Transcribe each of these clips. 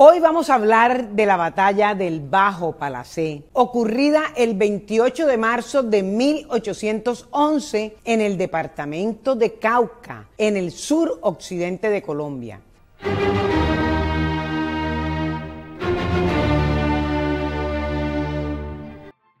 Hoy vamos a hablar de la batalla del Bajo Palacé, ocurrida el 28 de marzo de 1811 en el departamento de Cauca, en el sur occidente de Colombia.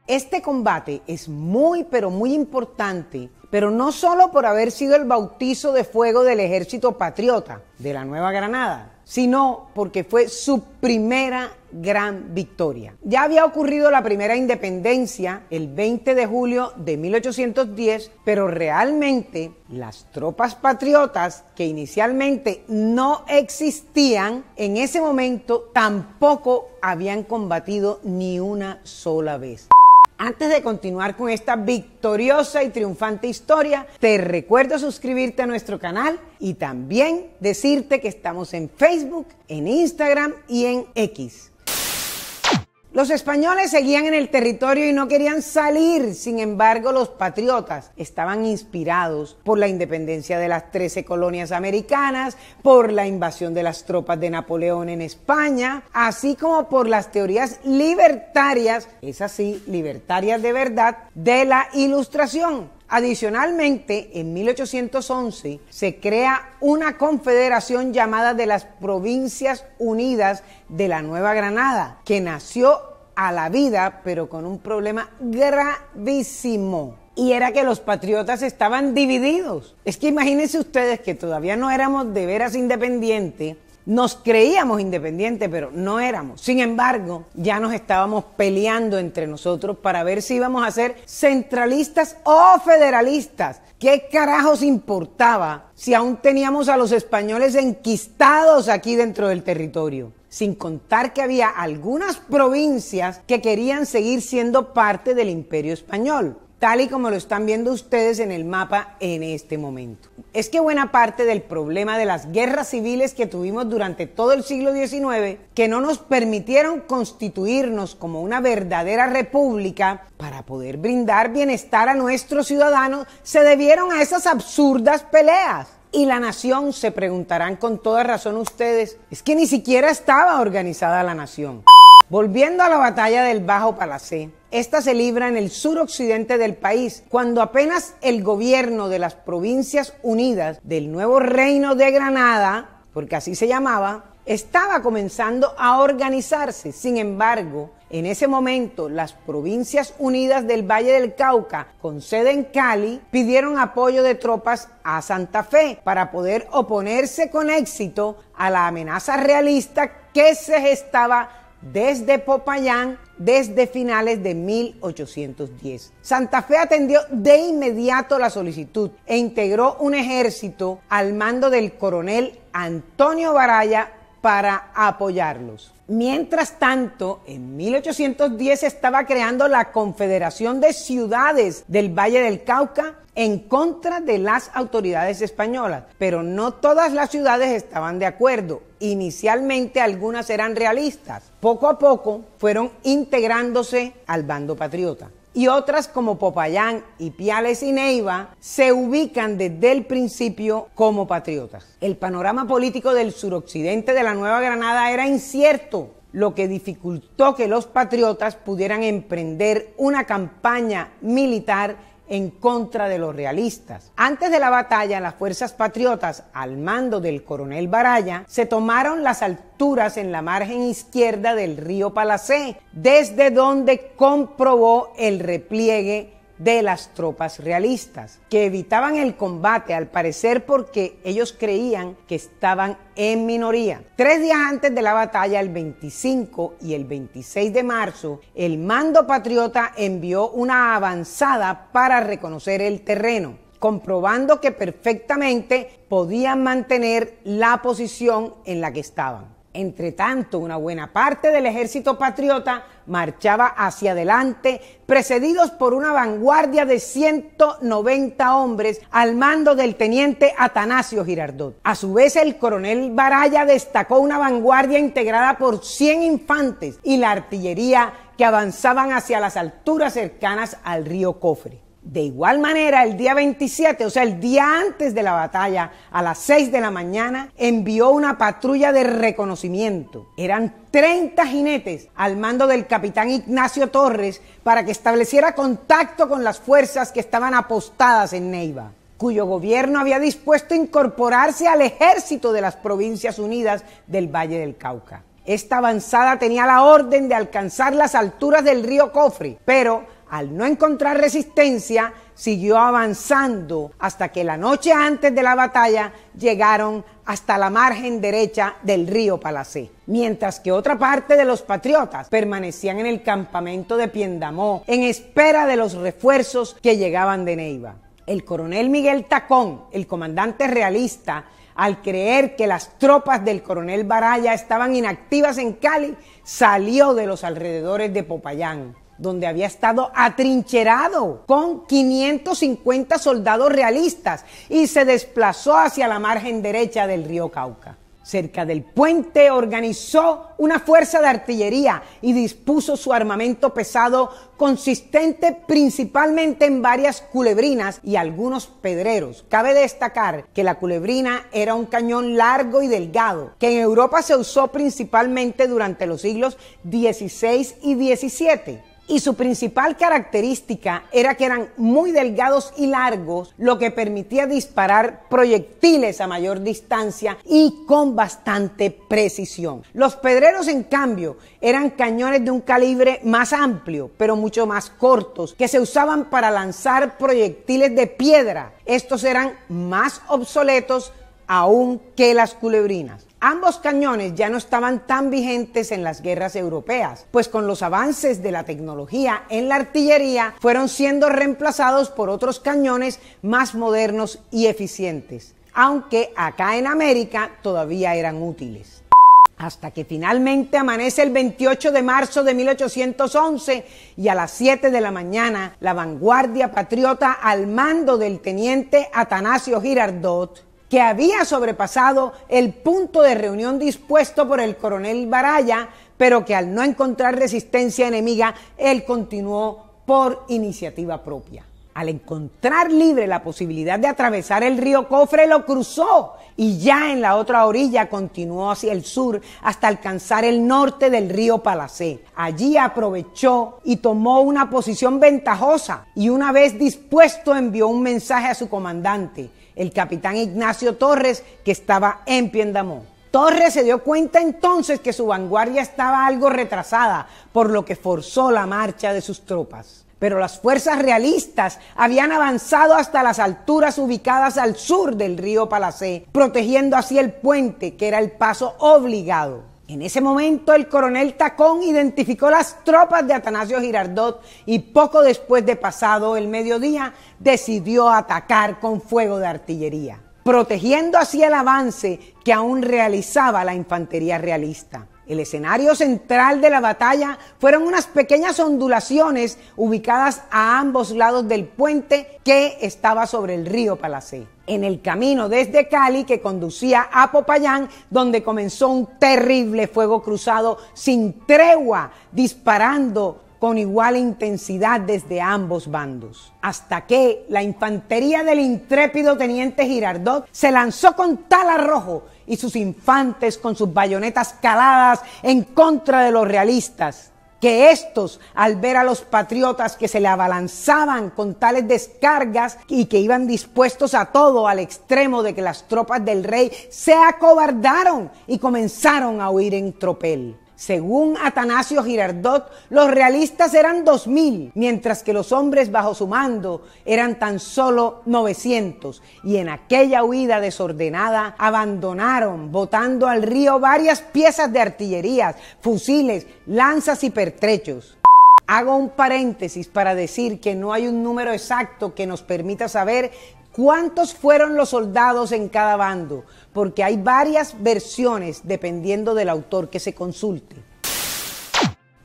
Este combate es muy pero muy importante, pero no solo por haber sido el bautizo de fuego del ejército patriota de la Nueva Granada, sino porque fue su primera gran victoria. Ya había ocurrido la primera independencia el 20 de julio de 1810, pero realmente las tropas patriotas que inicialmente no existían en ese momento tampoco habían combatido ni una sola vez. Antes de continuar con esta victoriosa y triunfante historia, te recuerdo suscribirte a nuestro canal y también decirte que estamos en Facebook, en Instagram y en X. Los españoles seguían en el territorio y no querían salir, sin embargo los patriotas estaban inspirados por la independencia de las 13 colonias americanas, por la invasión de las tropas de Napoleón en España, así como por las teorías libertarias, es así, libertarias de verdad, de la ilustración. Adicionalmente, en 1811 se crea una confederación llamada de las Provincias Unidas de la Nueva Granada, que nació a la vida, pero con un problema gravísimo. Y era que los patriotas estaban divididos. Es que imagínense ustedes que todavía no éramos de veras independientes, nos creíamos independientes, pero no éramos. Sin embargo, ya nos estábamos peleando entre nosotros para ver si íbamos a ser centralistas o federalistas. ¿Qué carajos importaba si aún teníamos a los españoles enquistados aquí dentro del territorio? sin contar que había algunas provincias que querían seguir siendo parte del imperio español, tal y como lo están viendo ustedes en el mapa en este momento. Es que buena parte del problema de las guerras civiles que tuvimos durante todo el siglo XIX, que no nos permitieron constituirnos como una verdadera república para poder brindar bienestar a nuestros ciudadanos, se debieron a esas absurdas peleas y la nación, se preguntarán con toda razón ustedes, es que ni siquiera estaba organizada la nación. Volviendo a la batalla del Bajo Palacé, esta se libra en el sur occidente del país, cuando apenas el gobierno de las Provincias Unidas del nuevo Reino de Granada, porque así se llamaba, estaba comenzando a organizarse. Sin embargo, en ese momento, las Provincias Unidas del Valle del Cauca, con sede en Cali, pidieron apoyo de tropas a Santa Fe para poder oponerse con éxito a la amenaza realista que se gestaba desde Popayán desde finales de 1810. Santa Fe atendió de inmediato la solicitud e integró un ejército al mando del coronel Antonio Baraya para apoyarlos. Mientras tanto, en 1810 estaba creando la Confederación de Ciudades del Valle del Cauca en contra de las autoridades españolas, pero no todas las ciudades estaban de acuerdo. Inicialmente algunas eran realistas, poco a poco fueron integrándose al bando patriota y otras como Popayán y Piales y Neiva se ubican desde el principio como patriotas. El panorama político del suroccidente de la Nueva Granada era incierto, lo que dificultó que los patriotas pudieran emprender una campaña militar en contra de los realistas. Antes de la batalla, las fuerzas patriotas, al mando del coronel Baraya, se tomaron las alturas en la margen izquierda del río Palacé, desde donde comprobó el repliegue de las tropas realistas, que evitaban el combate al parecer porque ellos creían que estaban en minoría. Tres días antes de la batalla, el 25 y el 26 de marzo, el mando patriota envió una avanzada para reconocer el terreno comprobando que perfectamente podían mantener la posición en la que estaban. Entre tanto, una buena parte del ejército patriota marchaba hacia adelante, precedidos por una vanguardia de 190 hombres al mando del teniente Atanasio Girardot. A su vez, el coronel Baraya destacó una vanguardia integrada por 100 infantes y la artillería que avanzaban hacia las alturas cercanas al río Cofre. De igual manera, el día 27, o sea, el día antes de la batalla, a las 6 de la mañana, envió una patrulla de reconocimiento. Eran 30 jinetes al mando del capitán Ignacio Torres para que estableciera contacto con las fuerzas que estaban apostadas en Neiva cuyo gobierno había dispuesto incorporarse al ejército de las Provincias Unidas del Valle del Cauca. Esta avanzada tenía la orden de alcanzar las alturas del río Cofre, pero al no encontrar resistencia, siguió avanzando hasta que la noche antes de la batalla llegaron hasta la margen derecha del río Palacé, mientras que otra parte de los patriotas permanecían en el campamento de Piendamó en espera de los refuerzos que llegaban de Neiva. El coronel Miguel Tacón, el comandante realista, al creer que las tropas del coronel Baraya estaban inactivas en Cali, salió de los alrededores de Popayán donde había estado atrincherado con 550 soldados realistas y se desplazó hacia la margen derecha del río Cauca. Cerca del puente organizó una fuerza de artillería y dispuso su armamento pesado consistente principalmente en varias culebrinas y algunos pedreros. Cabe destacar que la culebrina era un cañón largo y delgado que en Europa se usó principalmente durante los siglos XVI y XVII y su principal característica era que eran muy delgados y largos, lo que permitía disparar proyectiles a mayor distancia y con bastante precisión. Los pedreros, en cambio, eran cañones de un calibre más amplio, pero mucho más cortos, que se usaban para lanzar proyectiles de piedra. Estos eran más obsoletos, aún que las culebrinas. Ambos cañones ya no estaban tan vigentes en las guerras europeas, pues con los avances de la tecnología en la artillería fueron siendo reemplazados por otros cañones más modernos y eficientes, aunque acá en América todavía eran útiles. Hasta que finalmente amanece el 28 de marzo de 1811 y a las 7 de la mañana la vanguardia patriota al mando del teniente Atanasio Girardot que había sobrepasado el punto de reunión dispuesto por el coronel Baraya, pero que al no encontrar resistencia enemiga, él continuó por iniciativa propia al encontrar libre la posibilidad de atravesar el río Cofre, lo cruzó y ya en la otra orilla continuó hacia el sur hasta alcanzar el norte del río Palacé. Allí aprovechó y tomó una posición ventajosa y una vez dispuesto envió un mensaje a su comandante, el capitán Ignacio Torres, que estaba en Piendamó. Torres se dio cuenta entonces que su vanguardia estaba algo retrasada, por lo que forzó la marcha de sus tropas pero las fuerzas realistas habían avanzado hasta las alturas ubicadas al sur del río Palacé, protegiendo así el puente, que era el paso obligado. En ese momento el coronel Tacón identificó las tropas de Atanasio Girardot y poco después de pasado el mediodía decidió atacar con fuego de artillería, protegiendo así el avance que aún realizaba la infantería realista. El escenario central de la batalla fueron unas pequeñas ondulaciones ubicadas a ambos lados del puente que estaba sobre el río Palacé. En el camino desde Cali que conducía a Popayán, donde comenzó un terrible fuego cruzado sin tregua, disparando con igual intensidad desde ambos bandos, hasta que la infantería del intrépido teniente Girardot se lanzó con tal arrojo y sus infantes con sus bayonetas caladas en contra de los realistas, que estos, al ver a los patriotas que se le abalanzaban con tales descargas y que iban dispuestos a todo al extremo de que las tropas del rey se acobardaron y comenzaron a huir en tropel. Según Atanasio Girardot, los realistas eran 2.000, mientras que los hombres bajo su mando eran tan solo 900. Y en aquella huida desordenada abandonaron, botando al río varias piezas de artillería, fusiles, lanzas y pertrechos. Hago un paréntesis para decir que no hay un número exacto que nos permita saber ¿Cuántos fueron los soldados en cada bando? Porque hay varias versiones dependiendo del autor que se consulte.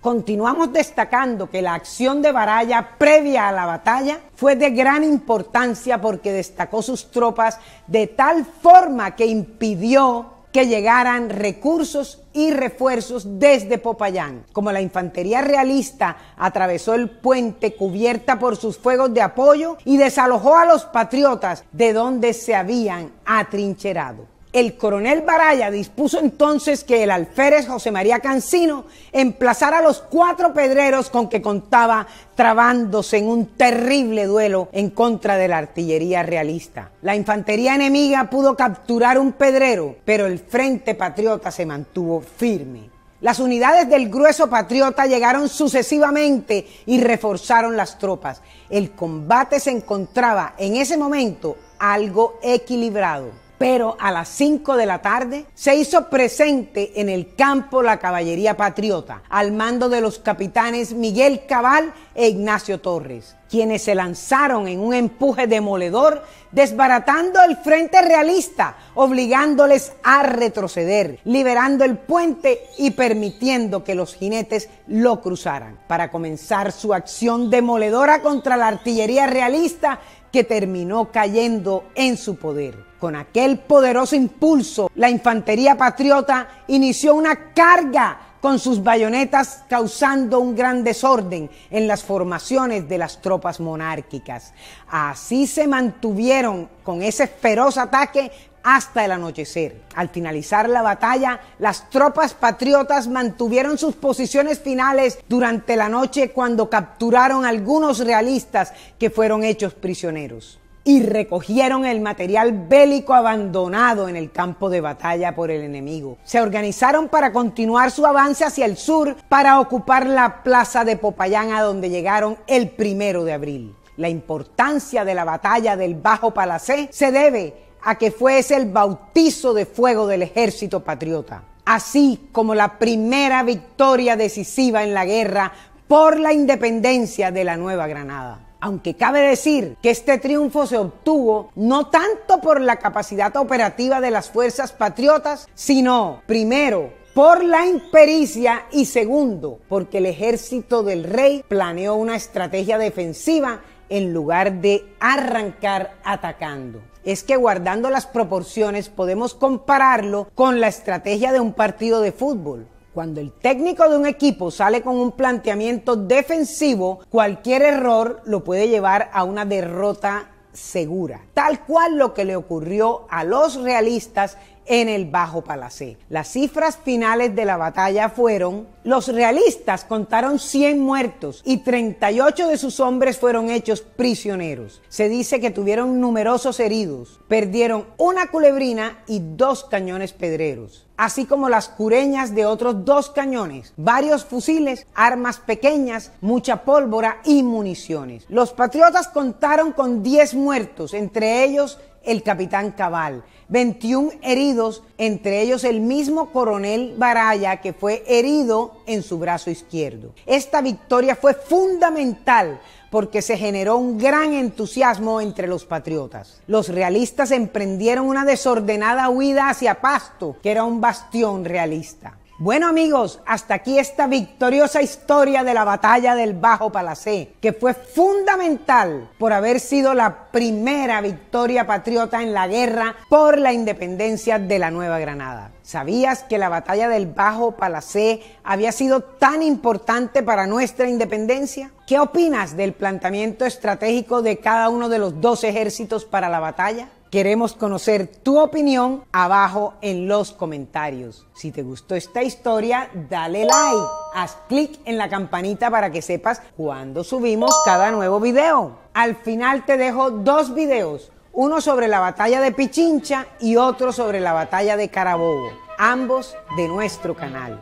Continuamos destacando que la acción de Baraya previa a la batalla fue de gran importancia porque destacó sus tropas de tal forma que impidió que llegaran recursos y refuerzos desde Popayán. Como la infantería realista atravesó el puente cubierta por sus fuegos de apoyo y desalojó a los patriotas de donde se habían atrincherado. El coronel Baraya dispuso entonces que el alférez José María Cancino emplazara a los cuatro pedreros con que contaba trabándose en un terrible duelo en contra de la artillería realista. La infantería enemiga pudo capturar un pedrero, pero el Frente Patriota se mantuvo firme. Las unidades del grueso patriota llegaron sucesivamente y reforzaron las tropas. El combate se encontraba en ese momento algo equilibrado pero a las 5 de la tarde se hizo presente en el campo la caballería patriota al mando de los capitanes Miguel Cabal e Ignacio Torres quienes se lanzaron en un empuje demoledor, desbaratando el frente realista, obligándoles a retroceder, liberando el puente y permitiendo que los jinetes lo cruzaran, para comenzar su acción demoledora contra la artillería realista que terminó cayendo en su poder. Con aquel poderoso impulso, la infantería patriota inició una carga con sus bayonetas causando un gran desorden en las formaciones de las tropas monárquicas. Así se mantuvieron con ese feroz ataque hasta el anochecer. Al finalizar la batalla, las tropas patriotas mantuvieron sus posiciones finales durante la noche cuando capturaron a algunos realistas que fueron hechos prisioneros y recogieron el material bélico abandonado en el campo de batalla por el enemigo. Se organizaron para continuar su avance hacia el sur para ocupar la plaza de Popayán a donde llegaron el primero de abril. La importancia de la batalla del Bajo Palacé se debe a que fuese el bautizo de fuego del ejército patriota, así como la primera victoria decisiva en la guerra por la independencia de la Nueva Granada. Aunque cabe decir que este triunfo se obtuvo no tanto por la capacidad operativa de las fuerzas patriotas, sino primero por la impericia y segundo porque el ejército del rey planeó una estrategia defensiva en lugar de arrancar atacando. Es que guardando las proporciones podemos compararlo con la estrategia de un partido de fútbol. Cuando el técnico de un equipo sale con un planteamiento defensivo, cualquier error lo puede llevar a una derrota segura, tal cual lo que le ocurrió a los realistas en el Bajo Palacé. Las cifras finales de la batalla fueron, los realistas contaron 100 muertos y 38 de sus hombres fueron hechos prisioneros. Se dice que tuvieron numerosos heridos, perdieron una culebrina y dos cañones pedreros así como las cureñas de otros dos cañones, varios fusiles, armas pequeñas, mucha pólvora y municiones. Los patriotas contaron con 10 muertos, entre ellos el capitán Cabal. 21 heridos, entre ellos el mismo coronel Baraya que fue herido en su brazo izquierdo. Esta victoria fue fundamental porque se generó un gran entusiasmo entre los patriotas. Los realistas emprendieron una desordenada huida hacia Pasto, que era un bastión realista. Bueno amigos, hasta aquí esta victoriosa historia de la batalla del Bajo Palacé, que fue fundamental por haber sido la primera victoria patriota en la guerra por la independencia de la Nueva Granada. ¿Sabías que la batalla del Bajo Palacé había sido tan importante para nuestra independencia? ¿Qué opinas del planteamiento estratégico de cada uno de los dos ejércitos para la batalla? Queremos conocer tu opinión abajo en los comentarios. Si te gustó esta historia, dale like. Haz clic en la campanita para que sepas cuando subimos cada nuevo video. Al final te dejo dos videos, uno sobre la batalla de Pichincha y otro sobre la batalla de Carabobo, ambos de nuestro canal.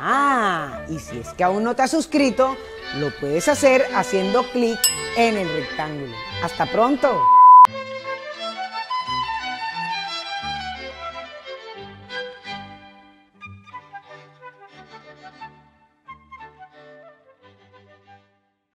Ah, y si es que aún no te has suscrito, lo puedes hacer haciendo clic en el rectángulo. Hasta pronto.